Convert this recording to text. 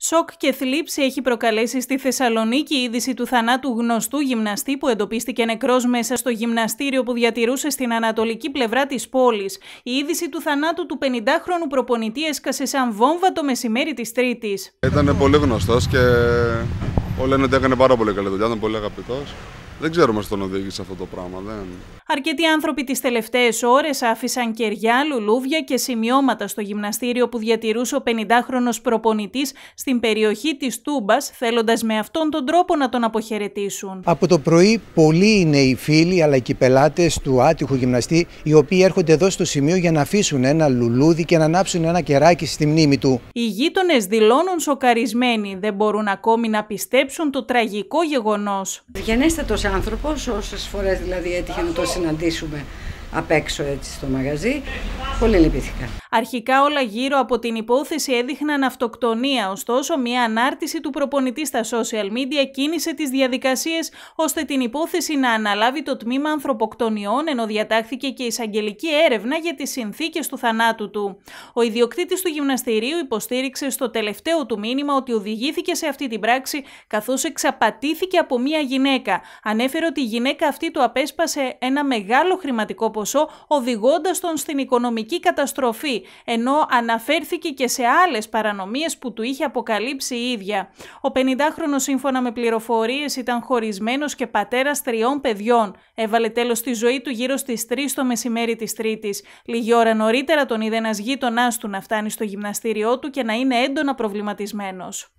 Σοκ και θλίψη έχει προκαλέσει στη Θεσσαλονίκη η είδηση του θανάτου γνωστού γυμναστή που εντοπίστηκε νεκρός μέσα στο γυμναστήριο που διατηρούσε στην ανατολική πλευρά της πόλης. Η είδηση του θανάτου του 50χρονου προπονητή έσκασε σαν βόμβα το μεσημέρι της Τρίτης. Ήταν πολύ γνωστός και όλοι λένε ότι έκανε πάρα πολύ καλή δουλειά, ήταν πολύ αγαπητός. Δεν ξέρω στον τον οδήγησε αυτό το πράγμα. Δεν... Αρκετοί άνθρωποι τις τελευταίες ώρες άφησαν κεριά, λουλούδια και σημειώματα στο γυμναστήριο που διατηρούσε ο 50 χρονο προπονητής στην περιοχή της τούμπας, θέλοντας με αυτόν τον τρόπο να τον αποχαιρετήσουν. Από το πρωί πολλοί είναι οι φίλοι αλλά και οι πελάτες του άτυχου γυμναστή οι οποίοι έρχονται εδώ στο σημείο για να αφήσουν ένα λουλούδι και να ανάψουν ένα κεράκι στη μνήμη του. Οι γείτονες δηλώνουν σοκαρισμένοι, δεν μπορούν ακόμη να πιστέψουν το τραγικό γεγονός. το άνθρωπος, όσες φορές δηλαδή έτυχε να το συναντήσουμε απ' έξω στο μαγαζί Πολύ Αρχικά όλα γύρω από την υπόθεση έδειχναν αυτοκτονία, ωστόσο μια ανάρτηση του προπονητή στα social media κίνησε τις διαδικασίες ώστε την υπόθεση να αναλάβει το τμήμα ανθρωποκτονιών ενώ διατάχθηκε και εισαγγελική έρευνα για τις συνθήκες του θανάτου του. Ο ιδιοκτήτης του γυμναστηρίου υποστήριξε στο τελευταίο του μήνυμα ότι οδηγήθηκε σε αυτή την πράξη καθώς εξαπατήθηκε από μια γυναίκα. Ανέφερε ότι η γυναίκα αυτή του απέσπασε ένα μεγάλο χρηματικό ποσό οδηγώντας τον στην οικονομική καταστροφή, ενώ αναφέρθηκε και σε άλλες παρανομίες που του είχε αποκαλύψει η ίδια. Ο 50χρονος σύμφωνα με πληροφορίες ήταν χωρισμένος και πατέρας τριών παιδιών. Έβαλε τέλος στη ζωή του γύρω στις 3 το μεσημέρι της Τρίτης. Λίγη ώρα νωρίτερα τον είδε ένας γείτονάς του να φτάνει στο γυμναστήριό του και να είναι έντονα προβληματισμένος.